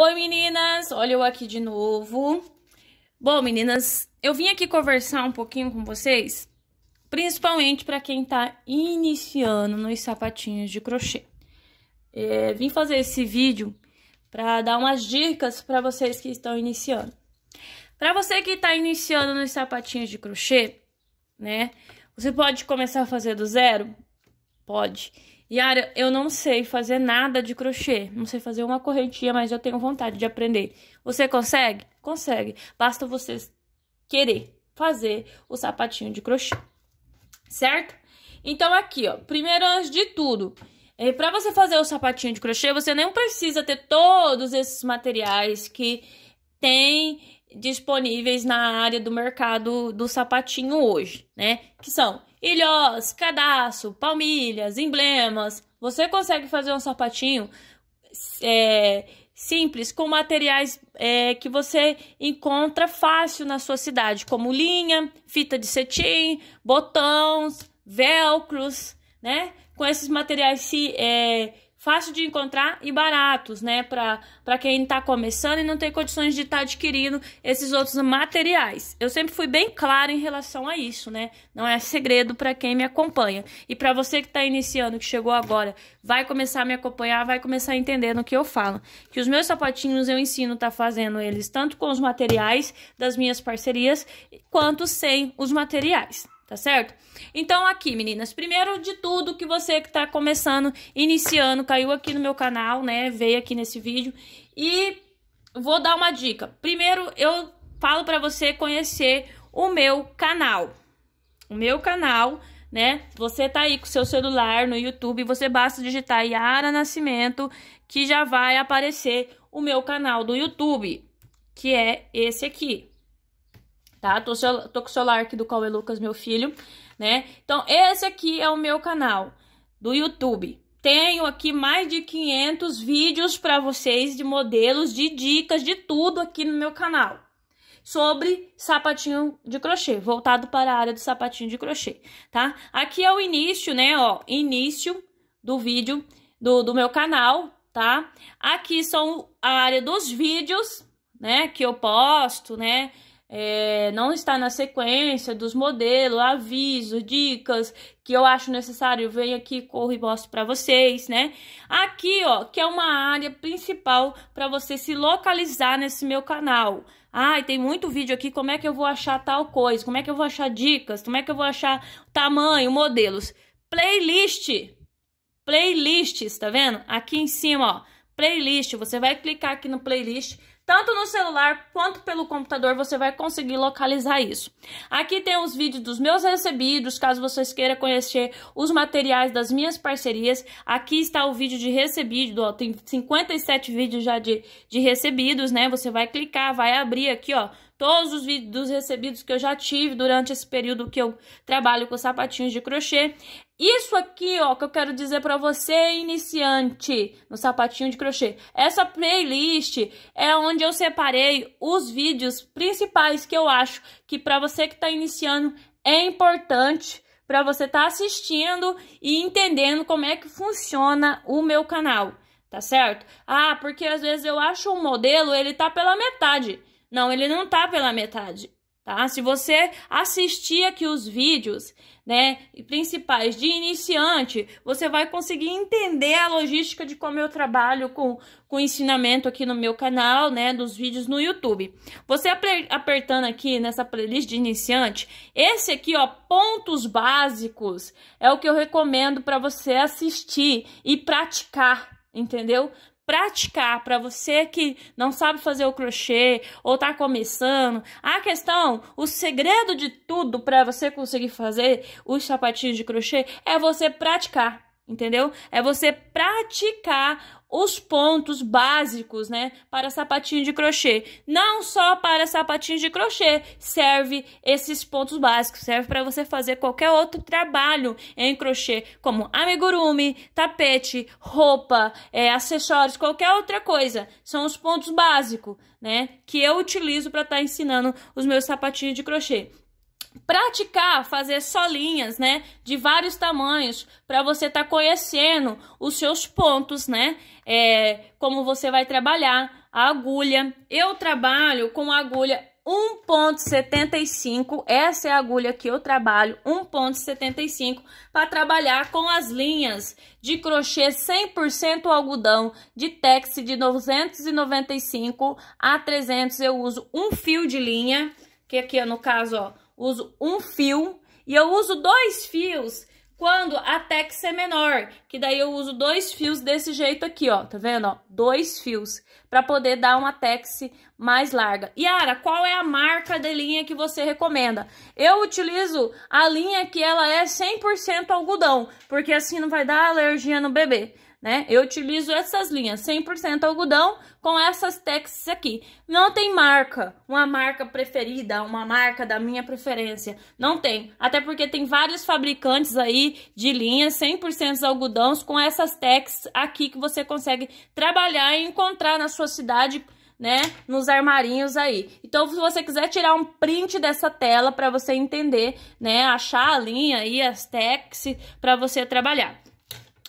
Oi meninas, olha eu aqui de novo. Bom, meninas, eu vim aqui conversar um pouquinho com vocês, principalmente para quem tá iniciando nos sapatinhos de crochê. É, vim fazer esse vídeo para dar umas dicas para vocês que estão iniciando. Para você que está iniciando nos sapatinhos de crochê, né? Você pode começar a fazer do zero? Pode. Yara, eu não sei fazer nada de crochê. Não sei fazer uma correntinha, mas eu tenho vontade de aprender. Você consegue? Consegue. Basta você querer fazer o sapatinho de crochê. Certo? Então, aqui, ó. Primeiro, antes de tudo, é, para você fazer o sapatinho de crochê, você nem precisa ter todos esses materiais que tem disponíveis na área do mercado do sapatinho hoje, né? Que são ilhós, cadastro, palmilhas, emblemas. Você consegue fazer um sapatinho é, simples com materiais é, que você encontra fácil na sua cidade, como linha, fita de cetim, botões, velcros, né? Com esses materiais se é, fácil de encontrar e baratos, né? Para quem está começando e não tem condições de estar tá adquirindo esses outros materiais. Eu sempre fui bem clara em relação a isso, né? Não é segredo para quem me acompanha. E para você que está iniciando, que chegou agora, vai começar a me acompanhar, vai começar a entender no que eu falo. Que os meus sapatinhos eu ensino tá fazendo eles tanto com os materiais das minhas parcerias, quanto sem os materiais tá certo? Então, aqui, meninas, primeiro de tudo que você que tá começando, iniciando, caiu aqui no meu canal, né? Veio aqui nesse vídeo e vou dar uma dica. Primeiro, eu falo para você conhecer o meu canal. O meu canal, né? Você tá aí com seu celular no YouTube, você basta digitar Yara Nascimento, que já vai aparecer o meu canal do YouTube, que é esse aqui, tá? tô com o celular aqui do Cauê Lucas, meu filho, né? Então, esse aqui é o meu canal do YouTube. Tenho aqui mais de 500 vídeos para vocês de modelos, de dicas, de tudo aqui no meu canal. Sobre sapatinho de crochê, voltado para a área do sapatinho de crochê, tá? Aqui é o início, né, ó, início do vídeo do, do meu canal, tá? Aqui são a área dos vídeos, né, que eu posto, né, é, não está na sequência dos modelos, avisos, dicas que eu acho necessário, eu venho aqui, corro e mostro para vocês, né? Aqui, ó, que é uma área principal para você se localizar nesse meu canal. Ai, tem muito vídeo aqui, como é que eu vou achar tal coisa? Como é que eu vou achar dicas? Como é que eu vou achar tamanho, modelos? Playlist. Playlists, tá vendo? Aqui em cima, ó, playlist, você vai clicar aqui no playlist, tanto no celular quanto pelo computador você vai conseguir localizar isso. Aqui tem os vídeos dos meus recebidos, caso vocês queiram conhecer os materiais das minhas parcerias. Aqui está o vídeo de recebido, ó, tem 57 vídeos já de, de recebidos, né? Você vai clicar, vai abrir aqui, ó, todos os vídeos dos recebidos que eu já tive durante esse período que eu trabalho com sapatinhos de crochê. Isso aqui, ó, que eu quero dizer para você, iniciante, no sapatinho de crochê. Essa playlist é onde eu separei os vídeos principais que eu acho que para você que está iniciando é importante para você estar tá assistindo e entendendo como é que funciona o meu canal, tá certo? Ah, porque às vezes eu acho um modelo, ele tá pela metade. Não, ele não tá pela metade. Tá? Se você assistir aqui os vídeos, né, principais de iniciante, você vai conseguir entender a logística de como eu trabalho com com ensinamento aqui no meu canal, né, dos vídeos no YouTube. Você apertando aqui nessa playlist de iniciante, esse aqui, ó, pontos básicos, é o que eu recomendo para você assistir e praticar, entendeu? praticar para você que não sabe fazer o crochê ou tá começando. A questão, o segredo de tudo para você conseguir fazer os sapatinhos de crochê é você praticar entendeu? É você praticar os pontos básicos, né, para sapatinho de crochê. Não só para sapatinho de crochê serve esses pontos básicos, serve para você fazer qualquer outro trabalho em crochê, como amigurumi, tapete, roupa, é, acessórios, qualquer outra coisa. São os pontos básicos, né, que eu utilizo para estar tá ensinando os meus sapatinhos de crochê praticar, fazer solinhas, né, de vários tamanhos, para você estar tá conhecendo os seus pontos, né, é, como você vai trabalhar a agulha. Eu trabalho com agulha 1.75, essa é a agulha que eu trabalho, 1.75, para trabalhar com as linhas de crochê 100% algodão, de tex de 995 a 300, eu uso um fio de linha, que aqui no caso, ó, uso um fio e eu uso dois fios quando a tex é menor, que daí eu uso dois fios desse jeito aqui, ó, tá vendo, ó? Dois fios para poder dar uma tex mais larga. Yara, qual é a marca de linha que você recomenda? Eu utilizo a linha que ela é 100% algodão, porque assim não vai dar alergia no bebê né? Eu utilizo essas linhas, 100% algodão, com essas texts aqui. Não tem marca, uma marca preferida, uma marca da minha preferência. Não tem, até porque tem vários fabricantes aí de linhas 100% algodãos com essas texts aqui que você consegue trabalhar e encontrar na sua cidade né, nos armarinhos aí. Então, se você quiser tirar um print dessa tela para você entender, né, achar a linha aí, as techs para você trabalhar.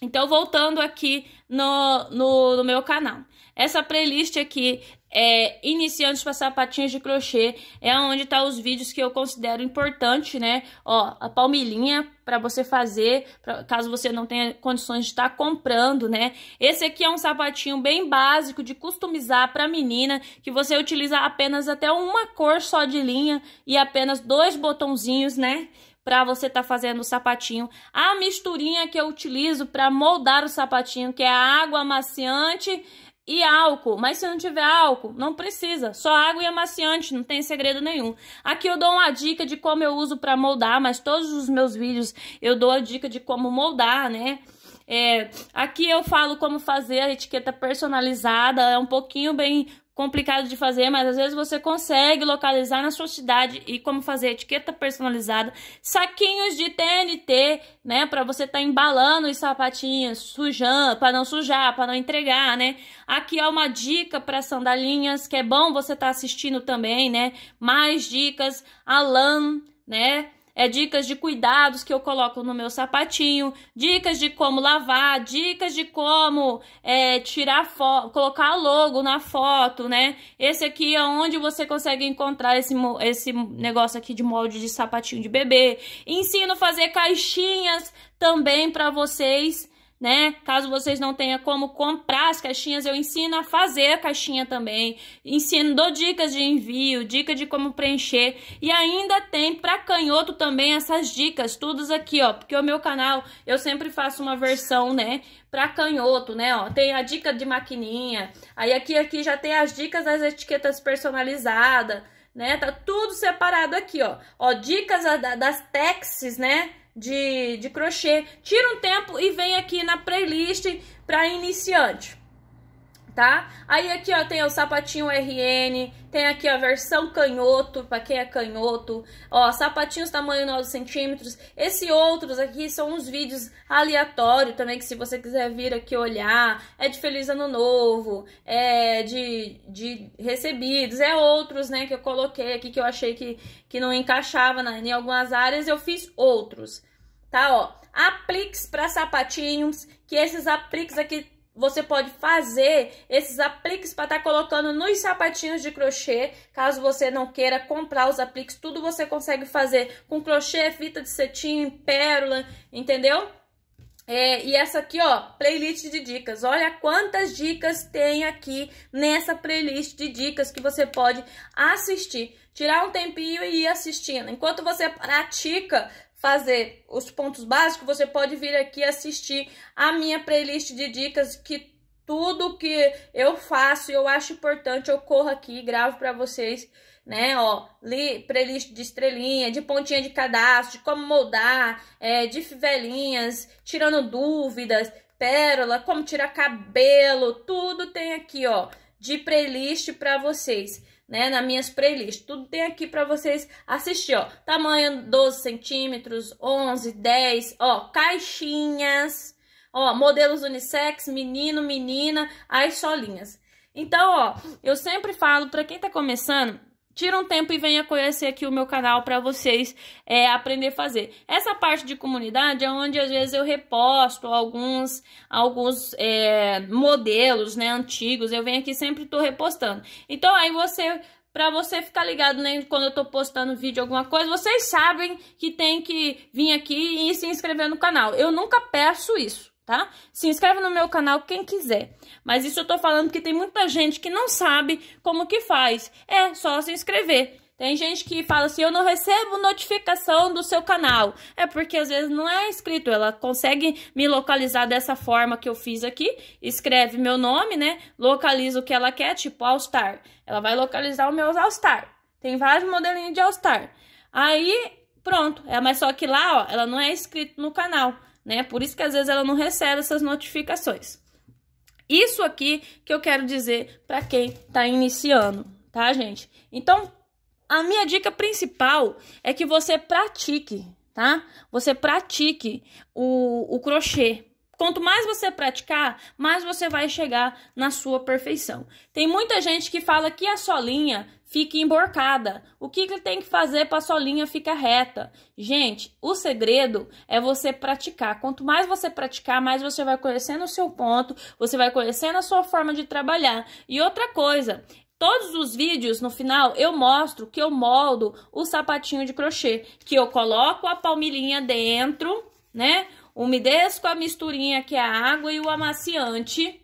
Então, voltando aqui no, no, no, meu canal. Essa playlist aqui é Iniciantes para Sapatinhos de Crochê, é onde tá os vídeos que eu considero importante, né? Ó, a palmilhinha para você fazer, pra, caso você não tenha condições de estar tá comprando, né? Esse aqui é um sapatinho bem básico de customizar para menina, que você utiliza apenas até uma cor só de linha e apenas dois botãozinhos, né? para você estar tá fazendo o sapatinho. A misturinha que eu utilizo para moldar o sapatinho, que é a água amaciante e álcool. Mas se não tiver álcool, não precisa. Só água e amaciante, não tem segredo nenhum. Aqui eu dou uma dica de como eu uso para moldar, mas todos os meus vídeos eu dou a dica de como moldar, né? É, aqui eu falo como fazer a etiqueta personalizada, é um pouquinho bem complicado de fazer, mas às vezes você consegue localizar na sua cidade e como fazer etiqueta personalizada, saquinhos de TNT, né, para você estar tá embalando os sapatinhos, sujando, para não sujar, para não entregar, né? Aqui é uma dica para sandalinhas que é bom você estar tá assistindo também, né? Mais dicas, Alan, né? é dicas de cuidados que eu coloco no meu sapatinho, dicas de como lavar, dicas de como é, tirar foto, colocar logo na foto, né? Esse aqui é onde você consegue encontrar esse, esse negócio aqui de molde de sapatinho de bebê. Ensino a fazer caixinhas também para vocês né? Caso vocês não tenham como comprar as caixinhas, eu ensino a fazer a caixinha também. Ensino, dou dicas de envio, dica de como preencher. E ainda tem para canhoto também essas dicas, todas aqui, ó. Porque o meu canal, eu sempre faço uma versão, né? Pra canhoto, né? Ó, tem a dica de maquininha. Aí aqui, aqui já tem as dicas das etiquetas personalizadas, né? Tá tudo separado aqui, ó. Ó, dicas das texts, né? de, de crochê. Tira um tempo e vem aqui na playlist para iniciante tá? Aí aqui, ó, tem o sapatinho RN, tem aqui a versão canhoto, para quem é canhoto, ó, sapatinhos tamanho 9 centímetros. Esse outros aqui são uns vídeos aleatórios também, que se você quiser vir aqui olhar, é de Feliz Ano Novo, é de, de recebidos, é outros, né, que eu coloquei aqui, que eu achei que, que não encaixava na, em algumas áreas, eu fiz outros, tá, ó. Apliques para sapatinhos, que esses apliques aqui você pode fazer esses apliques para estar tá colocando nos sapatinhos de crochê, caso você não queira comprar os apliques, tudo você consegue fazer com crochê, fita de cetim, pérola, entendeu? É, e essa aqui, ó, playlist de dicas. Olha quantas dicas tem aqui nessa playlist de dicas que você pode assistir. Tirar um tempinho e ir assistindo. Enquanto você pratica, fazer os pontos básicos, você pode vir aqui assistir a minha playlist de dicas que tudo que eu faço, eu acho importante, eu corro aqui e gravo para vocês, né? Ó, li, playlist de estrelinha, de pontinha de cadastro, de como moldar, é, de fivelinhas, tirando dúvidas, pérola, como tirar cabelo, tudo tem aqui, ó, de playlist para vocês né, nas minhas playlists. Tudo tem aqui para vocês assistir, ó. Tamanho 12 centímetros, 11, 10, ó, caixinhas, ó, modelos unissex, menino, menina, as solinhas. Então, ó, eu sempre falo para quem tá começando, tira um tempo e venha conhecer aqui o meu canal para vocês é, aprender a fazer. Essa parte de comunidade é onde às vezes eu reposto alguns, alguns é, modelos né, antigos, eu venho aqui sempre estou repostando. Então aí você para você ficar ligado né, quando eu tô postando vídeo, alguma coisa, vocês sabem que tem que vir aqui e se inscrever no canal. Eu nunca peço isso tá? Se inscreve no meu canal quem quiser. Mas isso eu tô falando porque tem muita gente que não sabe como que faz. É só se inscrever. Tem gente que fala assim, eu não recebo notificação do seu canal. É porque às vezes não é inscrito, ela consegue me localizar dessa forma que eu fiz aqui. Escreve meu nome, né? Localiza o que ela quer, tipo All Star. Ela vai localizar o meu All Star. Tem vários modelinhos de All Star. Aí, pronto. É, mas só que lá, ó, ela não é inscrita no canal né? Por isso que às vezes ela não recebe essas notificações. Isso aqui que eu quero dizer para quem está iniciando, tá, gente? Então, a minha dica principal é que você pratique, tá? Você pratique o, o crochê, Quanto mais você praticar, mais você vai chegar na sua perfeição. Tem muita gente que fala que a solinha fica emborcada. O que ele tem que fazer para a solinha ficar reta? Gente, o segredo é você praticar. Quanto mais você praticar, mais você vai conhecendo o seu ponto, você vai conhecendo a sua forma de trabalhar. E outra coisa, Todos os vídeos no final eu mostro que eu moldo o sapatinho de crochê, que eu coloco a palmilhinha dentro, né? Umedeço com a misturinha que é a água e o amaciante.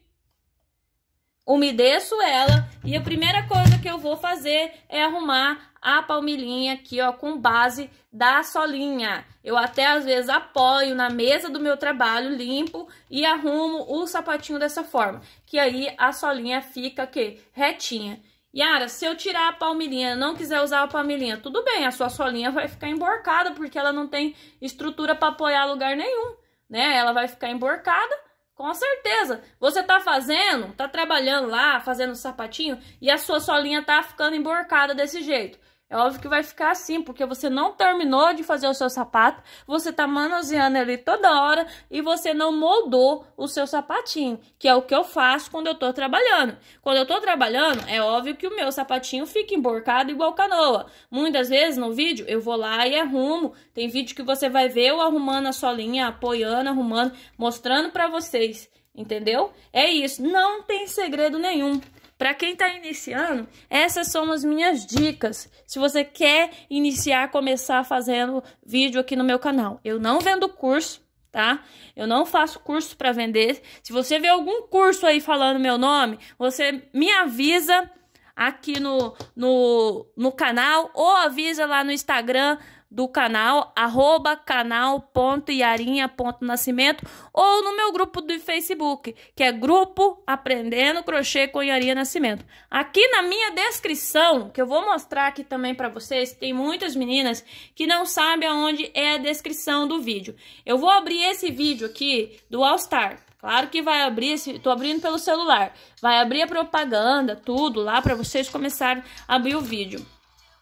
Umedeço ela e a primeira coisa que eu vou fazer é arrumar a palmilhinha aqui, ó, com base da solinha. Eu até às vezes apoio na mesa do meu trabalho, limpo e arrumo o sapatinho dessa forma, que aí a solinha fica que retinha. Yara, se eu tirar a palmilhinha, não quiser usar a palmilhinha, tudo bem, a sua solinha vai ficar emborcada porque ela não tem estrutura para apoiar lugar nenhum né? Ela vai ficar emborcada, com certeza. Você tá fazendo, tá trabalhando lá, fazendo sapatinho, e a sua solinha tá ficando emborcada desse jeito. É óbvio que vai ficar assim, porque você não terminou de fazer o seu sapato, você tá manuseando ele toda hora e você não moldou o seu sapatinho, que é o que eu faço quando eu tô trabalhando. Quando eu tô trabalhando, é óbvio que o meu sapatinho fica emborcado igual canoa. Muitas vezes no vídeo eu vou lá e arrumo. Tem vídeo que você vai ver eu arrumando a solinha, apoiando, arrumando, mostrando para vocês, entendeu? É isso, não tem segredo nenhum. Para quem está iniciando, essas são as minhas dicas. Se você quer iniciar, começar fazendo vídeo aqui no meu canal, eu não vendo curso, tá? Eu não faço curso para vender. Se você vê algum curso aí falando meu nome, você me avisa aqui no, no, no canal ou avisa lá no Instagram do canal, arroba canal.yarinha.nascimento ou no meu grupo do Facebook, que é Grupo Aprendendo Crochê com Iarinha Nascimento. Aqui na minha descrição, que eu vou mostrar aqui também para vocês, tem muitas meninas que não sabem aonde é a descrição do vídeo. Eu vou abrir esse vídeo aqui do All Star, Claro que vai abrir, estou abrindo pelo celular, vai abrir a propaganda, tudo lá para vocês começarem a abrir o vídeo.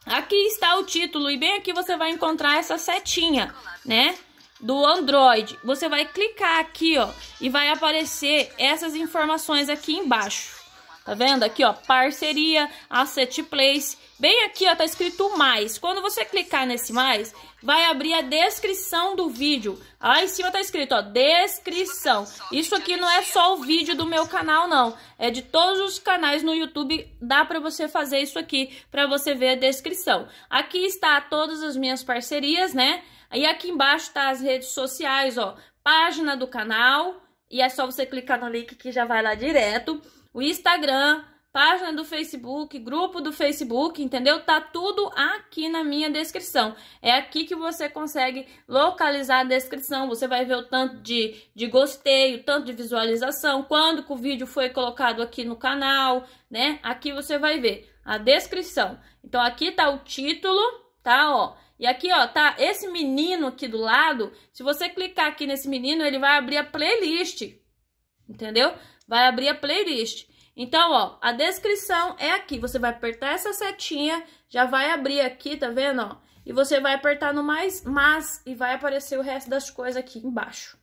Aqui está o título e bem aqui você vai encontrar essa setinha, né? Do Android. Você vai clicar aqui, ó, e vai aparecer essas informações aqui embaixo. Tá vendo aqui, ó, parceria, asset place. Bem aqui, ó, tá escrito mais. Quando você clicar nesse mais, vai abrir a descrição do vídeo. Lá em cima tá escrito, ó, descrição. Isso aqui não é só o vídeo do meu canal, não. É de todos os canais no YouTube, dá pra você fazer isso aqui, pra você ver a descrição. Aqui está todas as minhas parcerias, né? E aqui embaixo tá as redes sociais, ó, página do canal. E é só você clicar no link que já vai lá direto. O Instagram, página do Facebook, grupo do Facebook, entendeu? Tá tudo aqui na minha descrição. É aqui que você consegue localizar a descrição. Você vai ver o tanto de, de gostei, o tanto de visualização, quando que o vídeo foi colocado aqui no canal, né? Aqui você vai ver a descrição. Então, aqui tá o título, tá? Ó. E aqui, ó, tá esse menino aqui do lado. Se você clicar aqui nesse menino, ele vai abrir a playlist, entendeu? Vai abrir a playlist. Então, ó, a descrição é aqui. Você vai apertar essa setinha, já vai abrir aqui, tá vendo, ó? E você vai apertar no mais, mas, e vai aparecer o resto das coisas aqui embaixo,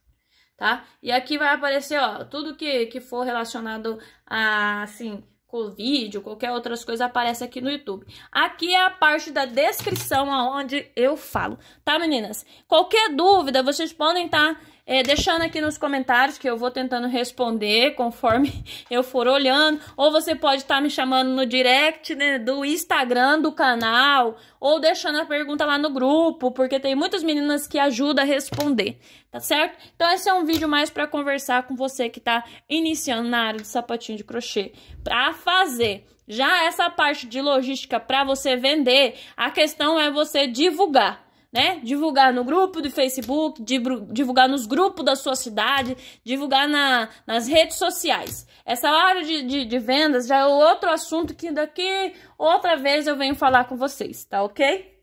tá? E aqui vai aparecer, ó, tudo que, que for relacionado a, assim, Covid, ou qualquer outras coisas aparece aqui no YouTube. Aqui é a parte da descrição aonde eu falo, tá meninas? Qualquer dúvida, vocês podem estar tá, é, deixando aqui nos comentários que eu vou tentando responder conforme eu for olhando. Ou você pode estar tá me chamando no direct né, do Instagram do canal, ou deixando a pergunta lá no grupo, porque tem muitas meninas que ajudam a responder, tá certo? Então esse é um vídeo mais para conversar com você que está iniciando na área de sapatinho de crochê, para fazer. Já essa parte de logística para você vender, a questão é você divulgar né? Divulgar no grupo do Facebook, divulgar nos grupos da sua cidade, divulgar na, nas redes sociais. Essa área de, de, de vendas já é outro assunto que daqui outra vez eu venho falar com vocês, tá ok?